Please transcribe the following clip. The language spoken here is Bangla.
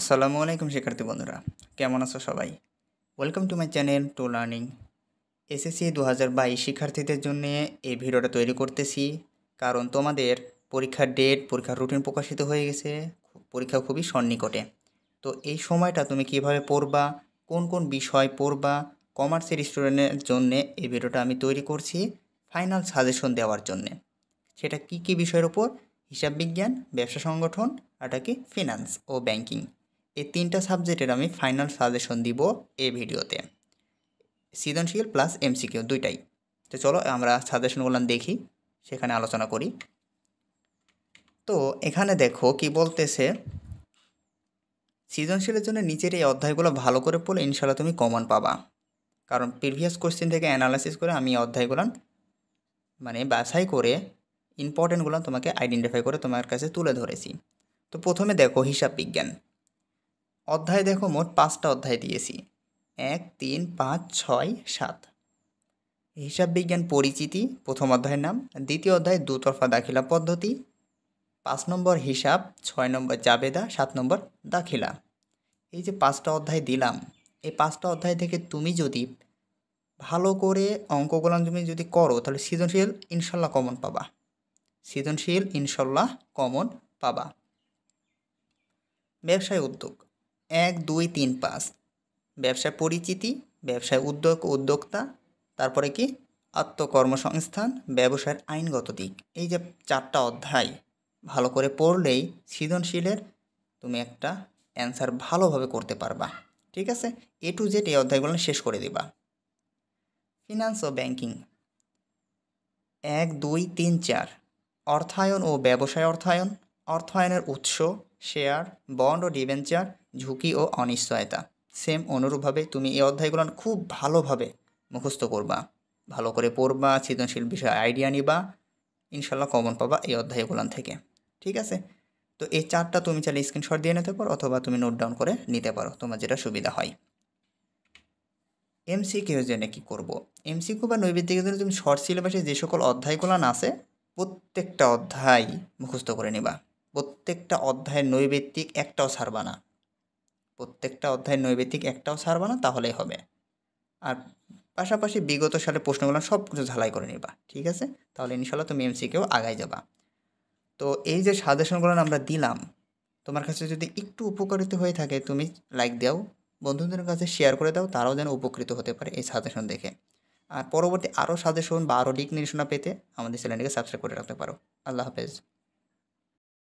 আসসালামু আলাইকুম শিক্ষার্থী বন্ধুরা কেমন আছো সবাই welcome to my channel to learning SSC দু হাজার বাইশ শিক্ষার্থীদের জন্য এই ভিডিওটা তৈরি করতেছি কারণ তোমাদের পরীক্ষার ডেট পরীক্ষার রুটিন প্রকাশিত হয়ে গেছে পরীক্ষা খুবই সন্নিকটে তো এই সময়টা তুমি কিভাবে পড়বা কোন কোন বিষয় পড়বা কমার্সের স্টুডেন্টের জন্য এই ভিডিওটা আমি তৈরি করছি ফাইনাল সাজেশন দেওয়ার জন্য সেটা কি কি বিষয়ের ওপর হিসাব বিজ্ঞান ব্যবসা সংগঠন আর কি ফিনান্স ও ব্যাংকিং এই তিনটা সাবজেক্টের আমি ফাইনাল সাজেশন দিব এই ভিডিওতে সৃজনশীল প্লাস এমসিকিউ দুইটাই তো চলো আমরা সাজেশনগুলো দেখি সেখানে আলোচনা করি তো এখানে দেখো কি বলতেছে সৃজনশীলের জন্য নিচের এই অধ্যায়গুলো ভালো করে পড়লে ইনশাল্লাহ তুমি কমন পাবা কারণ প্রিভিয়াস কোশ্চেন থেকে অ্যানালাইসিস করে আমি অধ্যায়গুলো মানে বাছাই করে ইম্পর্টেন্টগুলো তোমাকে আইডেন্টিফাই করে তোমার কাছে তুলে ধরেছি তো প্রথমে দেখো হিসাব বিজ্ঞান অধ্যায় দেখো মোট পাঁচটা অধ্যায় দিয়েছি এক তিন পাঁচ ছয় সাত হিসাব বিজ্ঞান পরিচিতি প্রথম অধ্যায়ের নাম দ্বিতীয় অধ্যায় দুতরফা দাখিলা পদ্ধতি পাঁচ নম্বর হিসাব ছয় নম্বর জাবেদা সাত নম্বর দাখিলা এই যে পাঁচটা অধ্যায় দিলাম এই পাঁচটা অধ্যায় থেকে তুমি যদি ভালো করে অঙ্কগুলান তুমি যদি করো তাহলে সৃজনশীল ইনশাল্লাহ কমন পাবা সৃজনশীল ইনশাল্লাহ কমন পাবা ব্যবসায় উদ্যোগ এক দুই তিন পাঁচ ব্যবসা পরিচিতি ব্যবসায় উদ্যোগ উদ্যোক্তা তারপরে কি আত্মকর্মসংস্থান ব্যবসার আইনগত দিক এই যে চারটা অধ্যায় ভালো করে পড়লেই সৃজনশীলের তুমি একটা অ্যান্সার ভালোভাবে করতে পারবা ঠিক আছে এ টু জেড এই অধ্যায়গুলো শেষ করে দিবা ফিনান্স ও ব্যাংকিং এক দুই তিন চার অর্থায়ন ও ব্যবসায় অর্থায়ন অর্থায়নের উৎস শেয়ার বন্ড ও ডিভেঞ্চার ঝুঁকি ও অনিশ্চয়তা সেম অনুরূপভাবে তুমি এই অধ্যায়গুলো খুব ভালোভাবে মুখস্থ করবা ভালো করে পড়বা সৃজনশীল বিষয়ে আইডিয়া নিবা ইনশাল্লাহ কমন পাবা এই অধ্যায়গুলো থেকে ঠিক আছে তো এই চারটা তুমি চাইলে স্ক্রিনশট দিয়ে নিতে পারো অথবা তুমি নোট ডাউন করে নিতে পারো তোমার যেটা সুবিধা হয় এমসি কেউ জন্য কী করবো এমসিকিউ বা নৈবেদ্যিকের জন্য তুমি শর্ট সিলেবাসে যে সকল অধ্যায়গুলো আছে প্রত্যেকটা অধ্যায় মুখস্থ করে নিবা প্রত্যেকটা অধ্যায়ের নৈবেত্তিক একটাও সারবা না প্রত্যেকটা অধ্যায়ের নৈবেত্তিক একটাও সারবা না তাহলেই হবে আর পাশাপাশি বিগত সালে প্রশ্নগুলো সব কিছু ঝালাই করে নিবা ঠিক আছে তাহলে ইনশাল্লাহ তুমি সিকেও আগায় যাবা তো এই যে সাজেশনগুলো আমরা দিলাম তোমার কাছে যদি একটু উপকারিত হয়ে থাকে তুমি লাইক দাও বন্ধুদের কাছে শেয়ার করে দাও তারাও যেন উপকৃত হতে পারে এই সাজেশন দেখে আর পরবর্তী আরও সাজেশন বা আরও দিক নির্দেশনা পেতে আমাদের চ্যানেলটিকে সাবস্ক্রাইব করে রাখতে পারো আল্লাহ হাফেজ